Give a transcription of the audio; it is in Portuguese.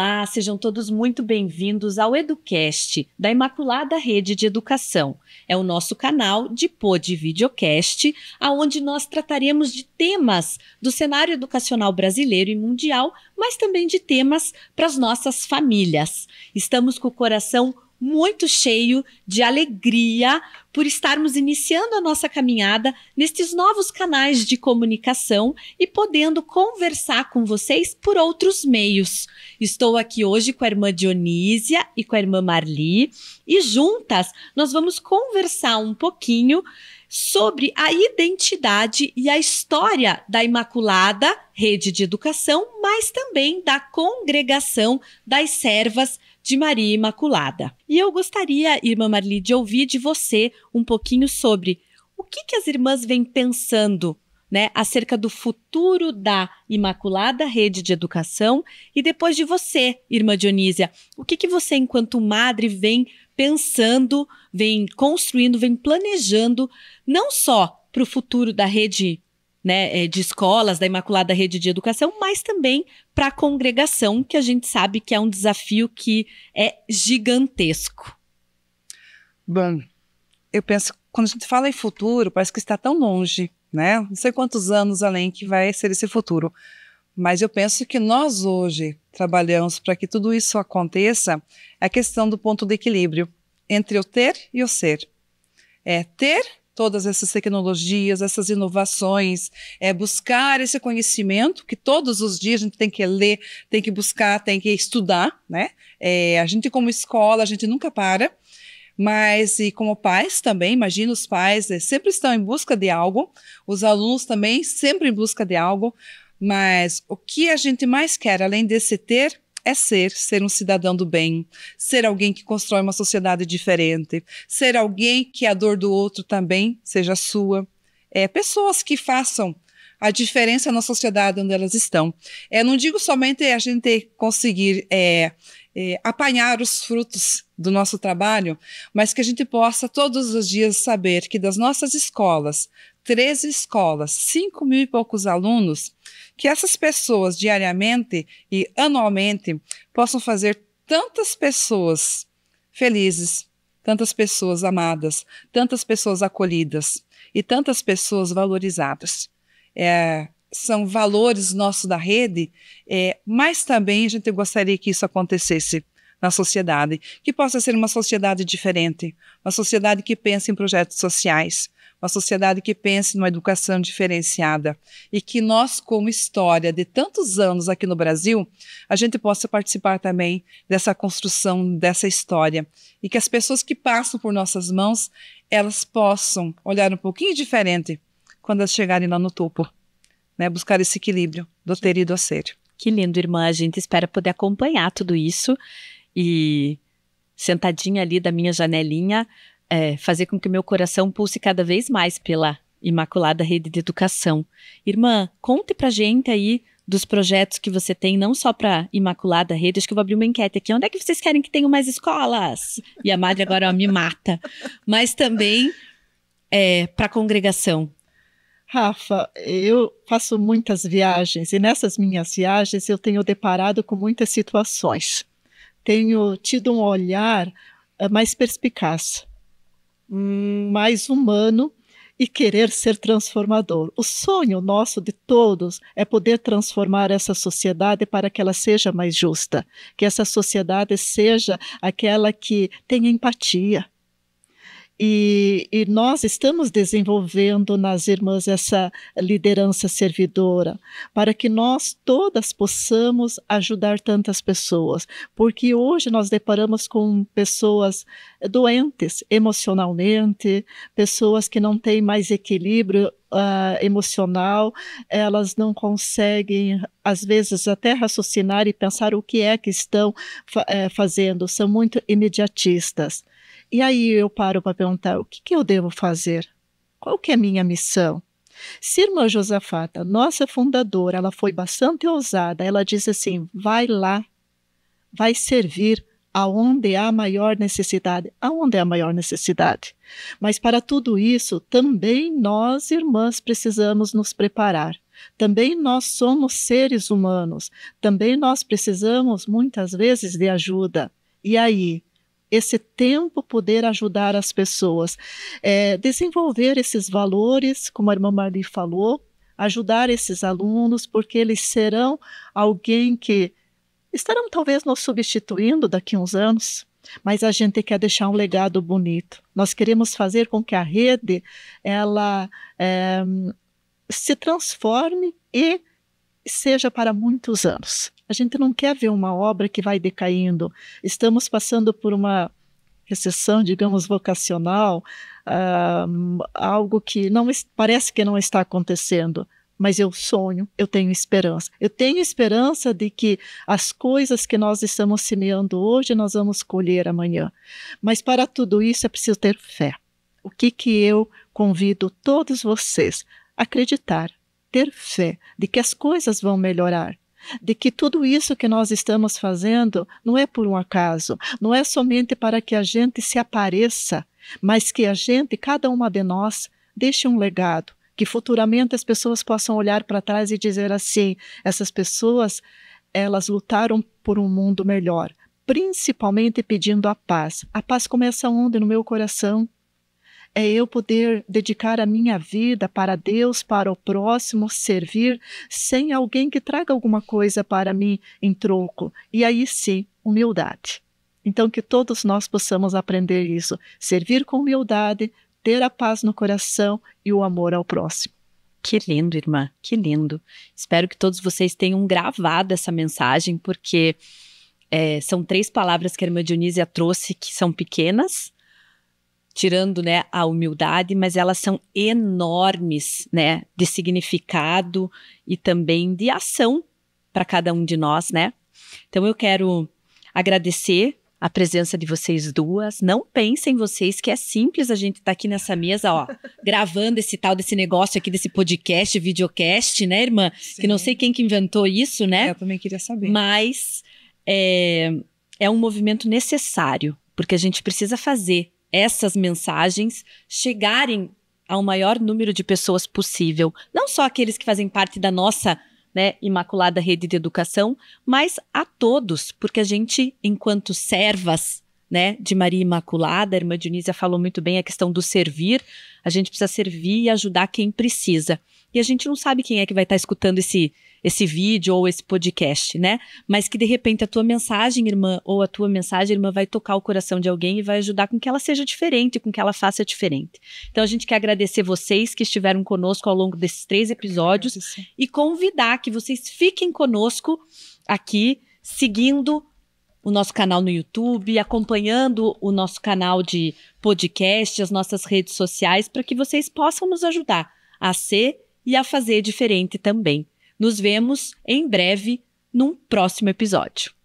Olá, sejam todos muito bem-vindos ao Educast da Imaculada Rede de Educação. É o nosso canal de pod videocast, aonde nós trataremos de temas do cenário educacional brasileiro e mundial, mas também de temas para as nossas famílias. Estamos com o coração muito cheio de alegria por estarmos iniciando a nossa caminhada nestes novos canais de comunicação e podendo conversar com vocês por outros meios. Estou aqui hoje com a irmã Dionísia e com a irmã Marli e juntas nós vamos conversar um pouquinho sobre a identidade e a história da Imaculada Rede de Educação, mas também da Congregação das Servas de Maria Imaculada. E eu gostaria, irmã Marli, de ouvir de você um pouquinho sobre o que, que as irmãs vêm pensando né, acerca do futuro da Imaculada Rede de Educação e depois de você, irmã Dionísia. O que, que você, enquanto madre, vem pensando, vem construindo, vem planejando, não só para o futuro da rede né, eh, de escolas, da Imaculada Rede de Educação, mas também para a congregação, que a gente sabe que é um desafio que é gigantesco. Bom, eu penso, quando a gente fala em futuro, parece que está tão longe, né? Não sei quantos anos além que vai ser esse futuro. Mas eu penso que nós hoje trabalhamos para que tudo isso aconteça é a questão do ponto de equilíbrio entre o ter e o ser. É ter todas essas tecnologias, essas inovações, é buscar esse conhecimento que todos os dias a gente tem que ler, tem que buscar, tem que estudar, né? É, a gente como escola, a gente nunca para mas e como pais também, imagina os pais é, sempre estão em busca de algo, os alunos também sempre em busca de algo, mas o que a gente mais quer, além desse ter, é ser, ser um cidadão do bem, ser alguém que constrói uma sociedade diferente, ser alguém que a dor do outro também seja sua. É, pessoas que façam a diferença na sociedade onde elas estão. É, não digo somente a gente conseguir é, eh, apanhar os frutos do nosso trabalho, mas que a gente possa todos os dias saber que das nossas escolas, 13 escolas, 5 mil e poucos alunos, que essas pessoas diariamente e anualmente possam fazer tantas pessoas felizes, tantas pessoas amadas, tantas pessoas acolhidas e tantas pessoas valorizadas. É, são valores nossos da rede, é, mas também a gente gostaria que isso acontecesse na sociedade, que possa ser uma sociedade diferente, uma sociedade que pense em projetos sociais, uma sociedade que pense numa educação diferenciada e que nós, como história de tantos anos aqui no Brasil, a gente possa participar também dessa construção dessa história e que as pessoas que passam por nossas mãos elas possam olhar um pouquinho diferente quando elas chegarem lá no topo né, buscar esse equilíbrio do ter ido a ser. Que lindo, irmã. A gente espera poder acompanhar tudo isso e sentadinha ali da minha janelinha, é, fazer com que o meu coração pulse cada vez mais pela Imaculada Rede de Educação. Irmã, conte pra gente aí dos projetos que você tem, não só para Imaculada Rede, acho que eu vou abrir uma enquete aqui. Onde é que vocês querem que tenham mais escolas? E a Madre agora ó, me mata. Mas também é, para a congregação. Rafa, eu faço muitas viagens e nessas minhas viagens eu tenho deparado com muitas situações. Tenho tido um olhar eh, mais perspicaz, hum, mais humano e querer ser transformador. O sonho nosso de todos é poder transformar essa sociedade para que ela seja mais justa, que essa sociedade seja aquela que tenha empatia, e, e, nós estamos desenvolvendo nas irmãs essa liderança servidora, para que nós todas possamos ajudar tantas pessoas, porque hoje nós deparamos com pessoas doentes emocionalmente, pessoas que não têm mais equilíbrio Uh, emocional, elas não conseguem, às vezes, até raciocinar e pensar o que é que estão fa eh, fazendo, são muito imediatistas. E aí eu paro para perguntar: o que, que eu devo fazer? Qual que é a minha missão? Se irmã Josafata, nossa fundadora, ela foi bastante ousada, ela disse assim: vai lá, vai servir aonde há maior necessidade, aonde há maior necessidade. Mas para tudo isso, também nós, irmãs, precisamos nos preparar. Também nós somos seres humanos, também nós precisamos muitas vezes de ajuda. E aí, esse tempo poder ajudar as pessoas, é, desenvolver esses valores, como a irmã Marli falou, ajudar esses alunos, porque eles serão alguém que estarão talvez nos substituindo daqui a uns anos, mas a gente quer deixar um legado bonito. Nós queremos fazer com que a rede ela é, se transforme e seja para muitos anos. A gente não quer ver uma obra que vai decaindo. Estamos passando por uma recessão, digamos, vocacional, uh, algo que não parece que não está acontecendo. Mas eu sonho, eu tenho esperança. Eu tenho esperança de que as coisas que nós estamos semeando hoje, nós vamos colher amanhã. Mas para tudo isso é preciso ter fé. O que, que eu convido todos vocês? Acreditar, ter fé de que as coisas vão melhorar, de que tudo isso que nós estamos fazendo não é por um acaso, não é somente para que a gente se apareça, mas que a gente, cada uma de nós, deixe um legado, que futuramente as pessoas possam olhar para trás e dizer assim: essas pessoas, elas lutaram por um mundo melhor, principalmente pedindo a paz. A paz começa onde? No meu coração é eu poder dedicar a minha vida para Deus, para o próximo, servir, sem alguém que traga alguma coisa para mim em troco. E aí sim, humildade. Então, que todos nós possamos aprender isso, servir com humildade, ter a paz no coração e o amor ao próximo. Que lindo, irmã, que lindo. Espero que todos vocês tenham gravado essa mensagem, porque é, são três palavras que a irmã Dionísia trouxe que são pequenas, tirando né, a humildade, mas elas são enormes né, de significado e também de ação para cada um de nós, né? Então eu quero agradecer a presença de vocês duas. Não pensem vocês que é simples a gente estar tá aqui nessa mesa, ó, gravando esse tal desse negócio aqui desse podcast, videocast, né, irmã? Sim. Que não sei quem que inventou isso, né? Eu também queria saber. Mas é, é um movimento necessário, porque a gente precisa fazer essas mensagens chegarem ao maior número de pessoas possível. Não só aqueles que fazem parte da nossa né, imaculada rede de educação, mas a todos, porque a gente, enquanto servas né, de Maria Imaculada, a irmã Dionísia falou muito bem a questão do servir, a gente precisa servir e ajudar quem precisa. E a gente não sabe quem é que vai estar escutando esse esse vídeo ou esse podcast, né? Mas que de repente a tua mensagem, irmã, ou a tua mensagem, irmã, vai tocar o coração de alguém e vai ajudar com que ela seja diferente, com que ela faça diferente. Então a gente quer agradecer vocês que estiveram conosco ao longo desses três episódios e convidar que vocês fiquem conosco aqui, seguindo o nosso canal no YouTube, acompanhando o nosso canal de podcast, as nossas redes sociais, para que vocês possam nos ajudar a ser e a fazer diferente também. Nos vemos em breve num próximo episódio.